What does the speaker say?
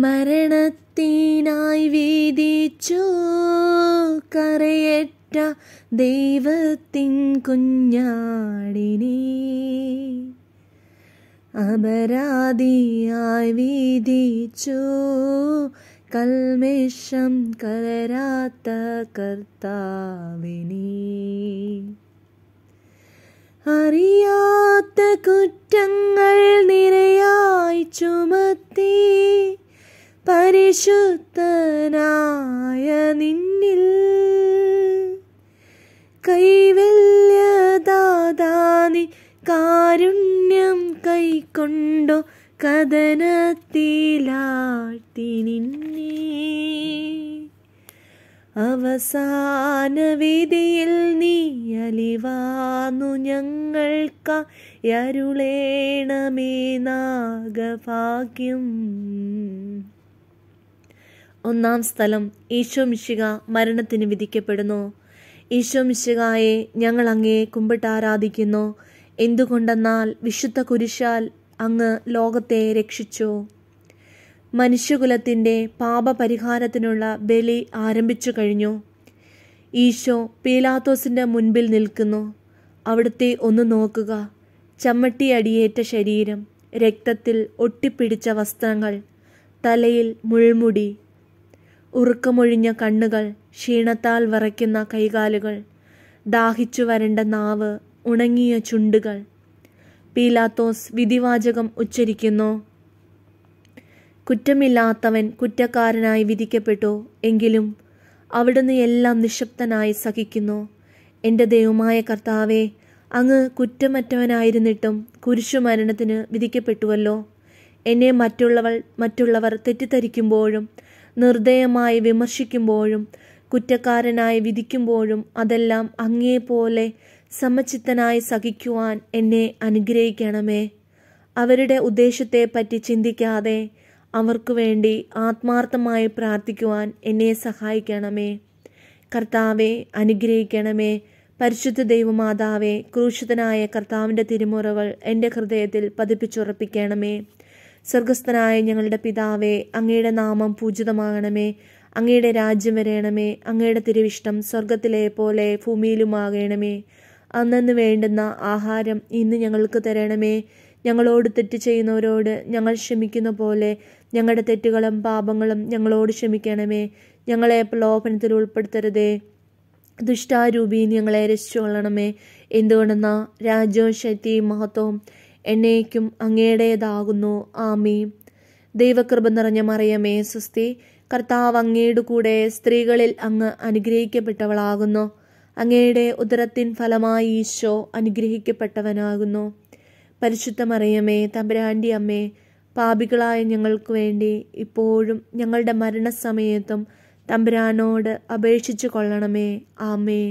മരണത്തിനായി വീതിച്ചു കരയറ്റ ദൈവത്തിൻ കുഞ്ഞാടിനെ അപരാധിയായി വീതിച്ചു കൽമേഷം കലരാത്ത കർത്താവിനെ അറിയാത്ത കുറ്റം വിശുദ്ധനായ നിന്നിൽ കൈവല്യദാദാനി കാരുണ്യം കൈക്കൊണ്ടോ കഥനത്തിലാഴ്ത്തി നിന്നെ അവസാന വിധിയിൽ നീ അലിവാന്നു ഞങ്ങൾക്ക അരുളേണമേ നാഗഭാഗ്യം ഒന്നാം സ്ഥലം ഈശോ മിശിക മരണത്തിന് വിധിക്കപ്പെടുന്നു ഈശോ മിശികായെ ഞങ്ങൾ അങ്ങയെ കുമ്പിട്ട് ആരാധിക്കുന്നു എന്തുകൊണ്ടെന്നാൽ വിശുദ്ധ കുരിശാൽ അങ്ങ് ലോകത്തെ രക്ഷിച്ചു മനുഷ്യകുലത്തിൻ്റെ പാപപരിഹാരത്തിനുള്ള ബലി ആരംഭിച്ചു കഴിഞ്ഞു ഈശോ പീലാത്തോസിൻ്റെ മുൻപിൽ നിൽക്കുന്നു അവിടുത്തെ ഒന്ന് നോക്കുക ചമ്മട്ടി അടിയേറ്റ ശരീരം രക്തത്തിൽ ഒട്ടിപ്പിടിച്ച വസ്ത്രങ്ങൾ തലയിൽ മുൾമുടി ഉറുക്കമൊഴിഞ്ഞ കണ്ണുകൾ ക്ഷീണത്താൽ വിറയ്ക്കുന്ന കൈകാലുകൾ ദാഹിച്ചു വരണ്ട നാവ് ഉണങ്ങിയ ചുണ്ടുകൾ പീലാത്തോസ് വിധിവാചകം ഉച്ചരിക്കുന്നു കുറ്റമില്ലാത്തവൻ കുറ്റക്കാരനായി വിധിക്കപ്പെട്ടു എങ്കിലും അവിടുന്ന് എല്ലാം നിശബ്ദനായി സഹിക്കുന്നു എൻ്റെ ദൈവമായ കർത്താവെ അങ്ങ് കുറ്റമറ്റവനായിരുന്നിട്ടും കുരിശുമരണത്തിന് വിധിക്കപ്പെട്ടുവല്ലോ എന്നെ മറ്റുള്ളവൾ മറ്റുള്ളവർ തെറ്റിദ്ധരിക്കുമ്പോഴും നിർദ്ദയമായി വിമർശിക്കുമ്പോഴും കുറ്റക്കാരനായി വിധിക്കുമ്പോഴും അതെല്ലാം അങ്ങേപോലെ സമചിത്തനായി സഹിക്കുവാൻ എന്നെ അനുഗ്രഹിക്കണമേ അവരുടെ ഉദ്ദേശത്തെപ്പറ്റി ചിന്തിക്കാതെ അവർക്കു വേണ്ടി ആത്മാർത്ഥമായി പ്രാർത്ഥിക്കുവാൻ എന്നെ സഹായിക്കണമേ കർത്താവെ അനുഗ്രഹിക്കണമേ പരിശുദ്ധ ദൈവമാതാവെ ക്രൂശിതനായ കർത്താവിൻ്റെ തിരുമുറകൾ എൻ്റെ ഹൃദയത്തിൽ പതിപ്പിച്ചുറപ്പിക്കണമേ സ്വർഗസ്ഥനായ ഞങ്ങളുടെ പിതാവേ അങ്ങയുടെ നാമം പൂജിതമാകണമേ അങ്ങയുടെ രാജ്യം വരയണമേ അങ്ങയുടെ തിരുവിഷ്ടം സ്വർഗത്തിലെ പോലെ ഭൂമിയിലുമാകണമേ അന്നു വേണ്ടുന്ന ആഹാരം ഇന്ന് ഞങ്ങൾക്ക് തരണമേ ഞങ്ങളോട് തെറ്റ് ചെയ്യുന്നവരോട് ഞങ്ങൾ ക്ഷമിക്കുന്ന പോലെ ഞങ്ങളുടെ തെറ്റുകളും പാപങ്ങളും ഞങ്ങളോട് ക്ഷമിക്കണമേ ഞങ്ങളെ പ്രലോഭനത്തിൽ ഉൾപ്പെടുത്തരുതേ ദുഷ്ടാരൂപി ഞങ്ങളെ രക്ഷിച്ചുകൊള്ളണമേ എന്തുകൊണ്ടെന്ന രാജ്യവും ശക്തിയും മഹത്വവും എന്നേക്കും അങ്ങേടേതാകുന്നു ആമീ ദൈവകൃപ നിറഞ്ഞ മറിയമേ സുസ്തി കർത്താവ് അങ്ങയുടെ കൂടെ സ്ത്രീകളിൽ അങ്ങ് അനുഗ്രഹിക്കപ്പെട്ടവളാകുന്നു അങ്ങയുടെ ഉദരത്തിൻ ഫലമായി ഈശോ അനുഗ്രഹിക്കപ്പെട്ടവനാകുന്നു പരിശുദ്ധ മറിയമേ തമ്പരാണ്ടി അമ്മേ പാപികളായ ഞങ്ങൾക്ക് വേണ്ടി ഇപ്പോഴും ഞങ്ങളുടെ മരണസമയത്തും തമ്പുരാനോട് അപേക്ഷിച്ചു കൊള്ളണമേ ആമേ